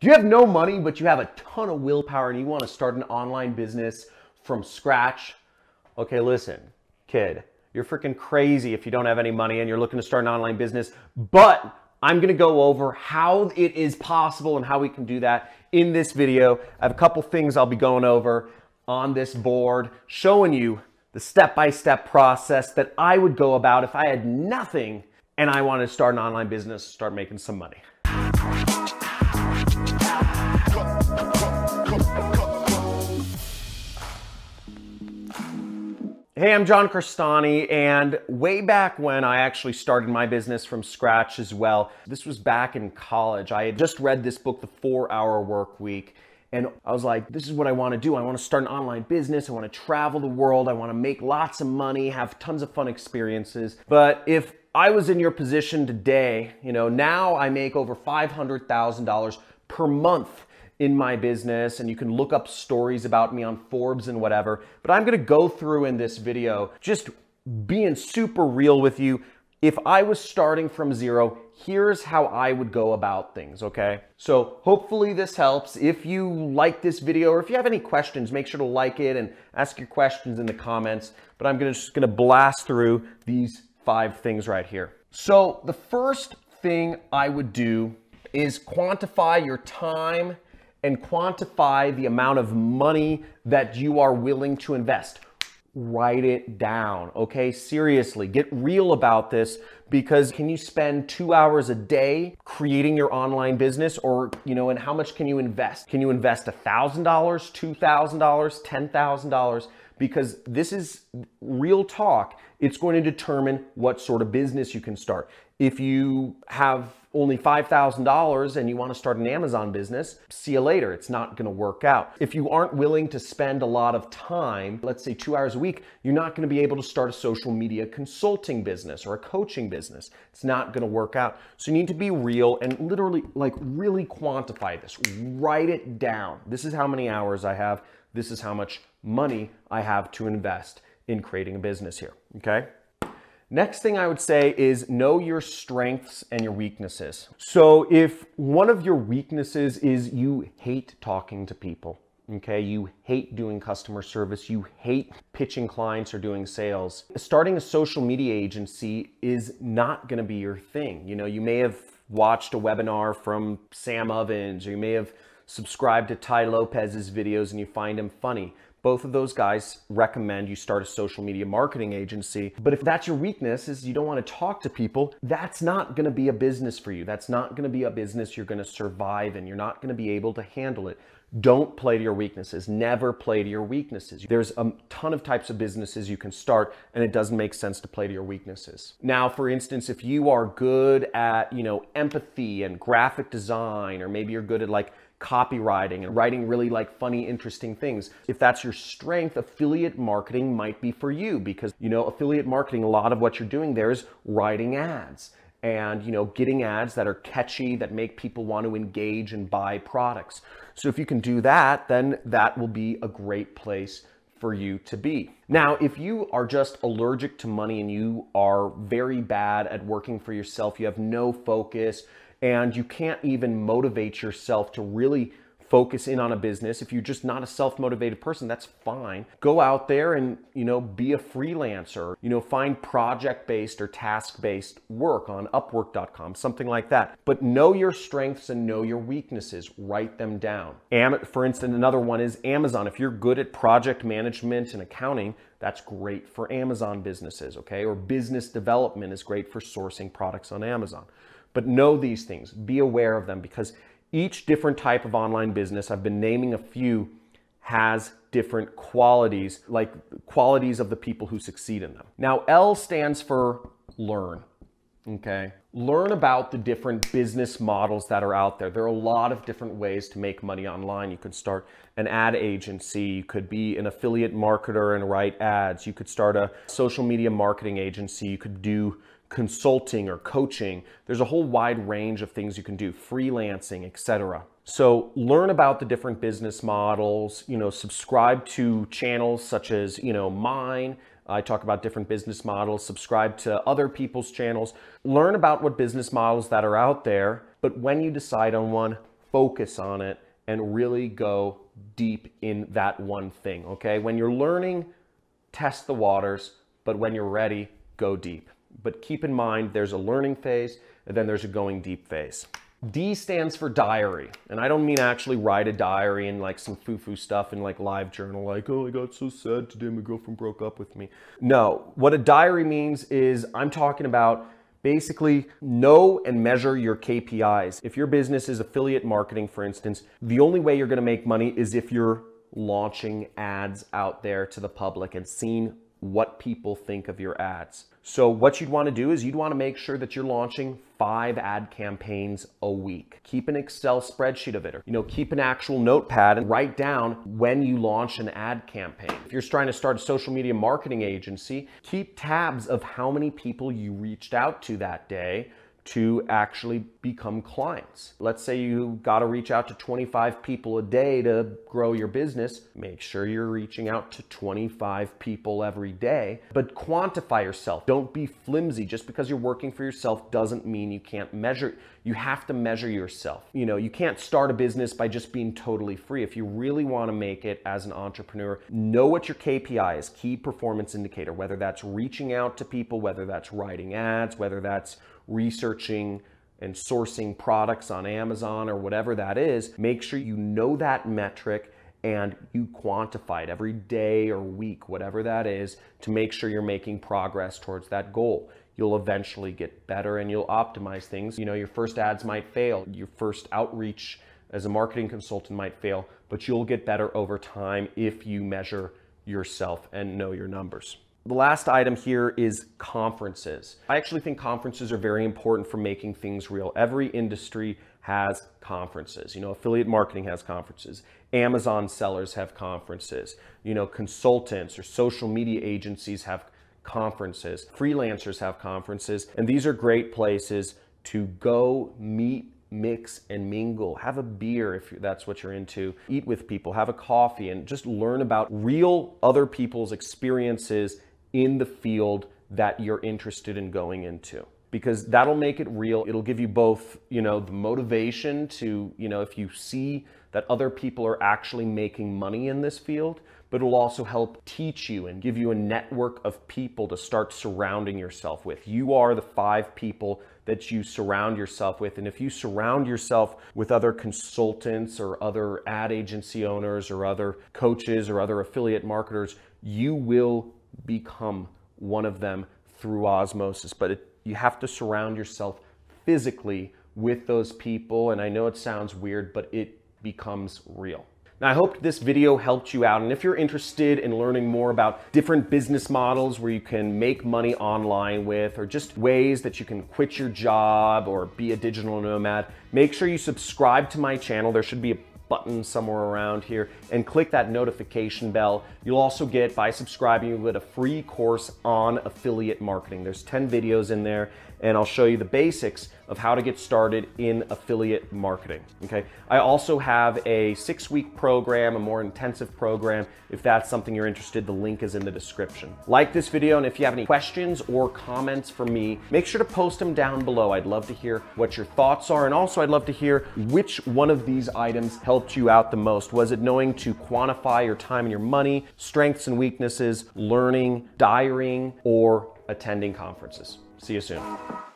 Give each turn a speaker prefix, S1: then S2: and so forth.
S1: Do you have no money, but you have a ton of willpower and you want to start an online business from scratch? Okay, listen, kid, you're freaking crazy if you don't have any money and you're looking to start an online business. But I'm going to go over how it is possible and how we can do that in this video. I have a couple things I'll be going over on this board, showing you the step by step process that I would go about if I had nothing and I wanted to start an online business, start making some money. Hey, I'm John Cristani, and way back when I actually started my business from scratch as well, this was back in college. I had just read this book, The Four Hour Work Week, and I was like, this is what I want to do. I want to start an online business. I want to travel the world. I want to make lots of money, have tons of fun experiences. But if I was in your position today, you know, now I make over $500,000 per month in my business and you can look up stories about me on Forbes and whatever. But I'm gonna go through in this video just being super real with you. If I was starting from zero, here's how I would go about things, okay? So hopefully this helps. If you like this video or if you have any questions, make sure to like it and ask your questions in the comments. But I'm gonna, just gonna blast through these five things right here. So the first thing I would do is quantify your time and quantify the amount of money that you are willing to invest. Write it down, okay? Seriously, get real about this because can you spend two hours a day creating your online business or, you know, and how much can you invest? Can you invest $1,000, $2,000, $10,000? Because this is real talk. It's going to determine what sort of business you can start. If you have only $5,000 and you want to start an Amazon business, see you later. It's not going to work out. If you aren't willing to spend a lot of time, let's say two hours a week, you're not going to be able to start a social media consulting business or a coaching business. It's not going to work out. So you need to be real and literally, like, really quantify this. Write it down. This is how many hours I have. This is how much money I have to invest in creating a business here. Okay. Next thing I would say is know your strengths and your weaknesses. So if one of your weaknesses is you hate talking to people, okay? You hate doing customer service, you hate pitching clients or doing sales. Starting a social media agency is not gonna be your thing. You know, you may have watched a webinar from Sam Ovens, or you may have subscribe to Ty Lopez's videos and you find him funny. Both of those guys recommend you start a social media marketing agency. But if that's your weakness is you don't want to talk to people, that's not going to be a business for you. That's not going to be a business you're going to survive and You're not going to be able to handle it. Don't play to your weaknesses. Never play to your weaknesses. There's a ton of types of businesses you can start and it doesn't make sense to play to your weaknesses. Now, for instance, if you are good at, you know, empathy and graphic design or maybe you're good at like copywriting and writing really like funny, interesting things. If that's your strength, affiliate marketing might be for you because, you know, affiliate marketing, a lot of what you're doing there is writing ads and you know getting ads that are catchy that make people want to engage and buy products so if you can do that then that will be a great place for you to be. Now, if you are just allergic to money and you are very bad at working for yourself, you have no focus, and you can't even motivate yourself to really focus in on a business. If you're just not a self-motivated person, that's fine. Go out there and, you know, be a freelancer. You know, find project-based or task-based work on upwork.com, something like that. But know your strengths and know your weaknesses. Write them down. Am for instance, another one is Amazon. If you're good at project management and accounting, that's great for Amazon businesses, okay? Or business development is great for sourcing products on Amazon. But know these things, be aware of them because each different type of online business, I've been naming a few, has different qualities, like qualities of the people who succeed in them. Now, L stands for learn. Okay. Learn about the different business models that are out there. There are a lot of different ways to make money online. You could start an ad agency. You could be an affiliate marketer and write ads. You could start a social media marketing agency. You could do consulting or coaching. There's a whole wide range of things you can do, freelancing, etc. So learn about the different business models, you know, subscribe to channels such as, you know, mine. I talk about different business models, subscribe to other people's channels, learn about what business models that are out there, but when you decide on one, focus on it and really go deep in that one thing, okay? When you're learning, test the waters, but when you're ready, go deep but keep in mind there's a learning phase and then there's a going deep phase. D stands for diary. And I don't mean actually write a diary and like some foo-foo stuff and like live journal, like, oh, I got so sad today, my girlfriend broke up with me. No, what a diary means is I'm talking about basically know and measure your KPIs. If your business is affiliate marketing, for instance, the only way you're gonna make money is if you're launching ads out there to the public and seeing what people think of your ads. So what you'd wanna do is you'd wanna make sure that you're launching five ad campaigns a week. Keep an Excel spreadsheet of it, or you know, keep an actual notepad and write down when you launch an ad campaign. If you're trying to start a social media marketing agency, keep tabs of how many people you reached out to that day to actually become clients. Let's say you got to reach out to 25 people a day to grow your business. Make sure you're reaching out to 25 people every day, but quantify yourself. Don't be flimsy. Just because you're working for yourself doesn't mean you can't measure. You have to measure yourself. You know, you can't start a business by just being totally free. If you really want to make it as an entrepreneur, know what your KPI is, key performance indicator, whether that's reaching out to people, whether that's writing ads, whether that's researching and sourcing products on Amazon or whatever that is, make sure you know that metric and you quantify it every day or week, whatever that is, to make sure you're making progress towards that goal. You'll eventually get better and you'll optimize things. You know, your first ads might fail, your first outreach as a marketing consultant might fail, but you'll get better over time if you measure yourself and know your numbers. The last item here is conferences. I actually think conferences are very important for making things real. Every industry has conferences. You know, affiliate marketing has conferences. Amazon sellers have conferences. You know, consultants or social media agencies have conferences. Freelancers have conferences. And these are great places to go meet mix and mingle. Have a beer if that's what you're into. Eat with people, have a coffee, and just learn about real other people's experiences in the field that you're interested in going into because that'll make it real. It'll give you both, you know, the motivation to, you know, if you see that other people are actually making money in this field, but it'll also help teach you and give you a network of people to start surrounding yourself with. You are the five people that you surround yourself with. And if you surround yourself with other consultants or other ad agency owners or other coaches or other affiliate marketers, you will become one of them through osmosis. But it, you have to surround yourself physically with those people. And I know it sounds weird, but it becomes real. Now, I hope this video helped you out. And if you're interested in learning more about different business models where you can make money online with, or just ways that you can quit your job or be a digital nomad, make sure you subscribe to my channel. There should be a button somewhere around here and click that notification bell. You'll also get, by subscribing, you'll get a free course on affiliate marketing. There's 10 videos in there and I'll show you the basics of how to get started in affiliate marketing. Okay. I also have a six week program, a more intensive program. If that's something you're interested, the link is in the description. Like this video, and if you have any questions or comments for me, make sure to post them down below. I'd love to hear what your thoughts are, and also I'd love to hear which one of these items helped you out the most. Was it knowing to quantify your time and your money, strengths and weaknesses, learning, diarying, or attending conferences? See you soon.